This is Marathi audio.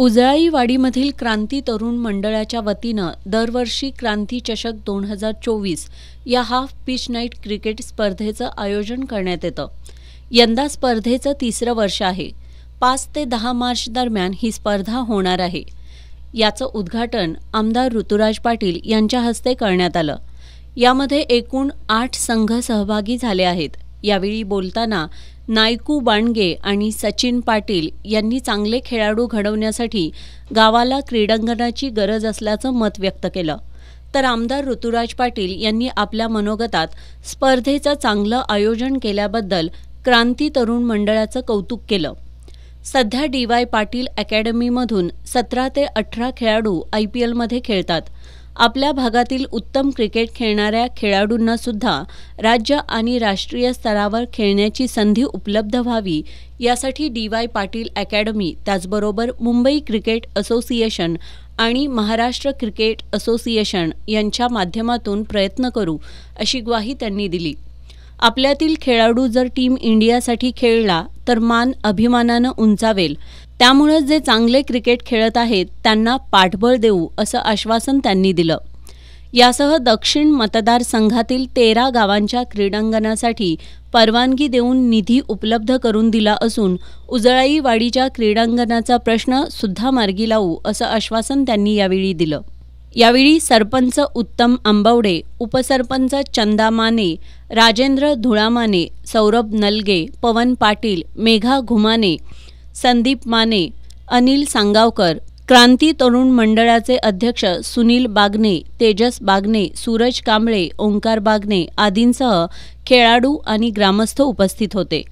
उजळाईवाडीमधील क्रांती तरुण मंडळाच्या वतीनं दरवर्षी क्रांती चषक दोन हजार चोवीस या हाफ पिच नाईट क्रिकेट स्पर्धेचं आयोजन करण्यात येतं यंदा स्पर्धेचं तिसरं वर्ष आहे पाच ते दहा मार्च दरम्यान ही स्पर्धा होणार आहे याचं उद्घाटन आमदार ऋतुराज पाटील यांच्या हस्ते करण्यात आलं यामध्ये एकूण आठ संघ सहभागी झाले आहेत यावेळी बोलताना नायकू बाणगे आणि सचिन पाटील यांनी चांगले खेळाडू घडवण्यासाठी गावाला क्रीडांगणाची गरज असल्याचं मत व्यक्त केलं तर आमदार ऋतुराज पाटील यांनी आपल्या मनोगतात स्पर्धेचं चांगलं आयोजन केल्याबद्दल क्रांती तरुण मंडळाचं कौतुक केलं सध्या डी वाय पाटील अकॅडमीमधून सतरा ते अठरा खेळाडू आय पी एलमध्ये खेळतात आपल्या भागातील उत्तम क्रिकेट खेळणाऱ्या खेळाडूंना सुद्धा राज्य आणि राष्ट्रीय स्तरावर खेळण्याची संधी उपलब्ध व्हावी यासाठी डी वाय पाटील अकॅडमी त्याचबरोबर मुंबई क्रिकेट असोसिएशन आणि महाराष्ट्र क्रिकेट असोसिएशन यांच्या माध्यमातून प्रयत्न करू अशी ग्वाही त्यांनी दिली आपल्यातील खेळाडू जर टीम इंडियासाठी खेळला तर मान अभिमानानं उंचावेल त्यामुळेच जे चांगले क्रिकेट खेळत आहेत त्यांना पाठबळ देऊ असं आश्वासन त्यांनी दिलं यासह दक्षिण मतदारसंघातील तेरा गावांच्या क्रीडांगणासाठी परवानगी देऊन निधी उपलब्ध करून दिला असून उजळाईवाडीच्या क्रीडांगणाचा प्रश्न सुद्धा मार्गी लावू असं आश्वासन त्यांनी यावेळी दिलं यावेळी सरपंच उत्तम आंबवडे उपसरपंच चंदा माने राजेंद्र धुळामाने सौरभ नलगे पवन पाटील मेघा घुमाने संदीप माने अनिल सांगावकर क्रांती तरुण मंडळाचे अध्यक्ष सुनील बागने तेजस बागने सूरज कांबळे ओंकार बागने आदींसह खेळाडू आणि ग्रामस्थ उपस्थित होते